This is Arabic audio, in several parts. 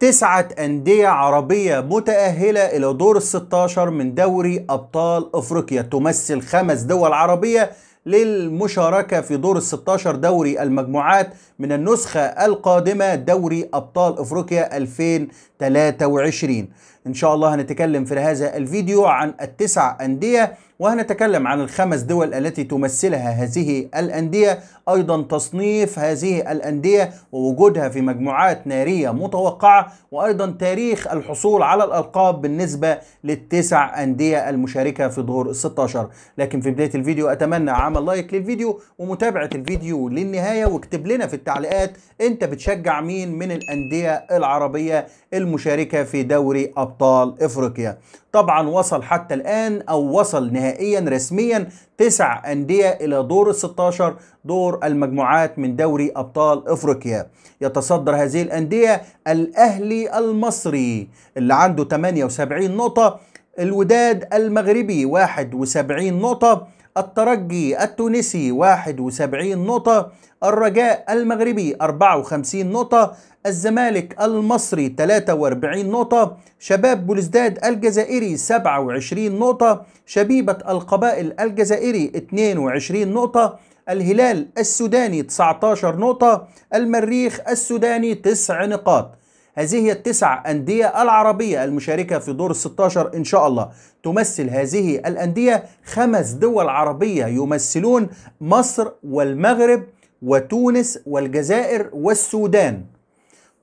تسعة أندية عربية متأهلة إلى دور الستاشر من دوري أبطال أفريقيا تمثل خمس دول عربية للمشاركة في دور الستاشر دوري المجموعات من النسخة القادمة دوري أبطال أفريقيا 2023 إن شاء الله هنتكلم في هذا الفيديو عن التسع أندية وهنتكلم عن الخمس دول التي تمثلها هذه الأندية أيضا تصنيف هذه الأندية ووجودها في مجموعات نارية متوقعة وأيضا تاريخ الحصول على الألقاب بالنسبة للتسع أندية المشاركة في دور ال 16 لكن في بداية الفيديو أتمنى عمل لايك للفيديو ومتابعة الفيديو للنهاية واكتب لنا في التعليقات أنت بتشجع مين من الأندية العربية المشاركة في دوري أبطال إفريقيا طبعا وصل حتى الآن أو وصل نهاية نهائيا رسميا تسع أندية إلى دور ال 16 دور المجموعات من دوري أبطال إفريقيا يتصدر هذه الأندية الأهلي المصري اللي عنده 78 نقطة الوداد المغربي 71 نقطة الترجي التونسي 71 نقطة الرجاء المغربي 54 نقطة الزمالك المصري 43 نقطة شباب بولزداد الجزائري 27 نقطة شبيبة القبائل الجزائري 22 نقطة الهلال السوداني 19 نقطة المريخ السوداني 9 نقاط هذه هي التسع أندية العربية المشاركة في دور الستاشر إن شاء الله تمثل هذه الأندية خمس دول عربية يمثلون مصر والمغرب وتونس والجزائر والسودان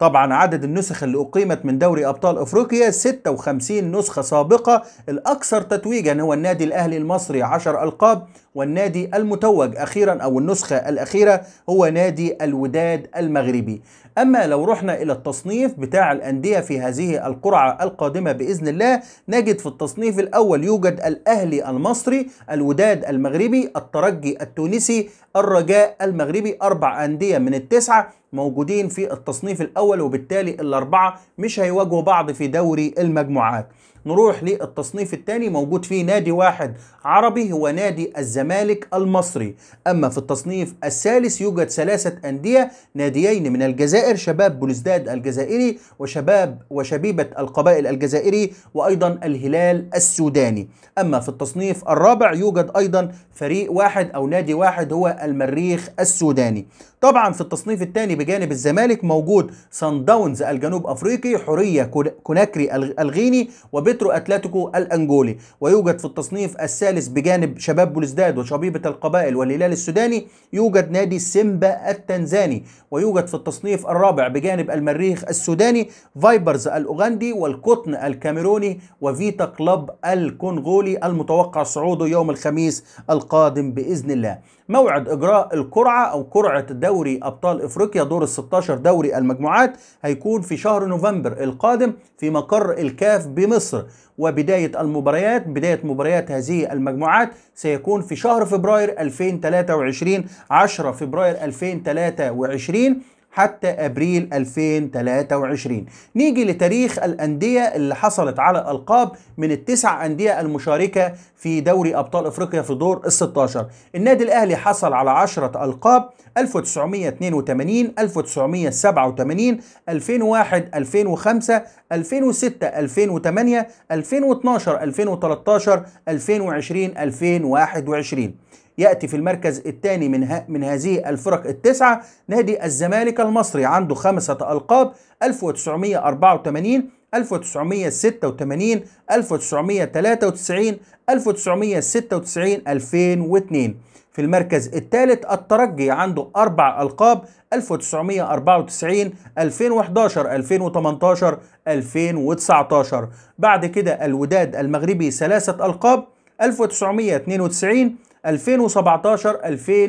طبعا عدد النسخ اللي أقيمت من دوري أبطال أفريقيا 56 نسخة سابقة الأكثر تتويجا هو النادي الأهلي المصري 10 ألقاب والنادي المتوج أخيرا أو النسخة الأخيرة هو نادي الوداد المغربي أما لو رحنا إلى التصنيف بتاع الأندية في هذه القرعة القادمة بإذن الله نجد في التصنيف الأول يوجد الأهلي المصري الوداد المغربي الترجي التونسي الرجاء المغربي أربع أندية من التسعة موجودين في التصنيف الاول وبالتالي الاربعه مش هيواجهوا بعض في دوري المجموعات نروح للتصنيف الثاني موجود فيه نادي واحد عربي هو نادي الزمالك المصري اما في التصنيف الثالث يوجد ثلاثه انديه ناديين من الجزائر شباب بلوزداد الجزائري وشباب وشبيبه القبائل الجزائري وايضا الهلال السوداني اما في التصنيف الرابع يوجد ايضا فريق واحد او نادي واحد هو المريخ السوداني طبعا في التصنيف الثاني بجانب الزمالك موجود سان داونز الجنوب افريقي حريه كوناكري الغيني وبترو اتلتيكو الانجولي ويوجد في التصنيف الثالث بجانب شباب بولزداد وشبيبه القبائل والهلال السوداني يوجد نادي سيمبا التنزاني ويوجد في التصنيف الرابع بجانب المريخ السوداني فايبرز الاوغندي والقطن الكاميروني وفيتا كلوب الكونغولي المتوقع صعوده يوم الخميس القادم باذن الله موعد اجراء القرعه او قرعه دوري ابطال افريقيا دور ال 16 دوري المجموعات هيكون في شهر نوفمبر القادم في مقر الكاف بمصر وبدايه المباريات بدايه مباريات هذه المجموعات سيكون في شهر فبراير 2023 10 فبراير 2023 حتى ابريل 2023 نيجي لتاريخ الانديه اللي حصلت على القاب من التسع انديه المشاركه في دوري ابطال افريقيا في دور ال16 النادي الاهلي حصل على 10 القاب 1982 1987 2001 2005 2006 2008 2012 2013 2020 2021 يأتي في المركز الثاني من, من هذه الفرق التسعة نادي الزمالك المصري عنده خمسة ألقاب 1984 1986 1993 1996 2002 في المركز الثالث الترجي عنده أربع ألقاب 1994 2011 2018 2019 بعد كده الوداد المغربي ثلاثة ألقاب 1992 2017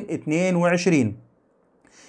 2022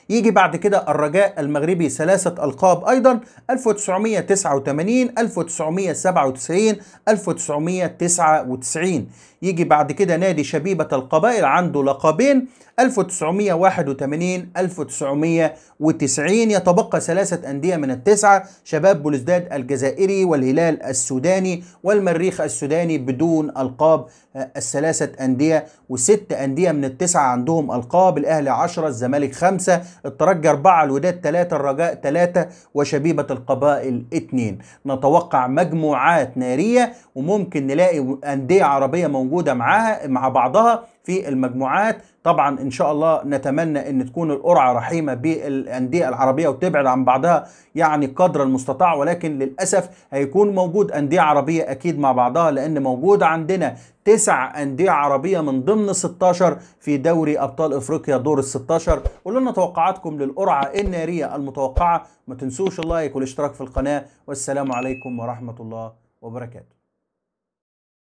يجي بعد كده الرجاء المغربي ثلاثة ألقاب أيضا 1989 1997 1999 يجي بعد كده نادي شبيبة القبائل عنده لقبين 1981 1990 يتبقى ثلاثة أندية من التسعة شباب بولزداد الجزائري والهلال السوداني والمريخ السوداني بدون ألقاب آه، الثلاثة أندية وست أندية من التسعة عندهم ألقاب الأهلي 10 الزمالك خمسة الترجي أربعة الوداد 3 الرجاء ثلاثة وشبيبة القبائل 2 نتوقع مجموعات نارية وممكن نلاقي أندية عربية موجودة معها مع بعضها في المجموعات طبعا ان شاء الله نتمنى ان تكون القرعه رحيمه بالانديه العربيه وتبعد عن بعضها يعني قدر المستطاع ولكن للاسف هيكون موجود انديه عربيه اكيد مع بعضها لان موجود عندنا تسع انديه عربيه من ضمن 16 في دوري ابطال افريقيا دور ال 16 قولوا لنا توقعاتكم للقرعه الناريه المتوقعه ما تنسوش اللايك والاشتراك في القناه والسلام عليكم ورحمه الله وبركاته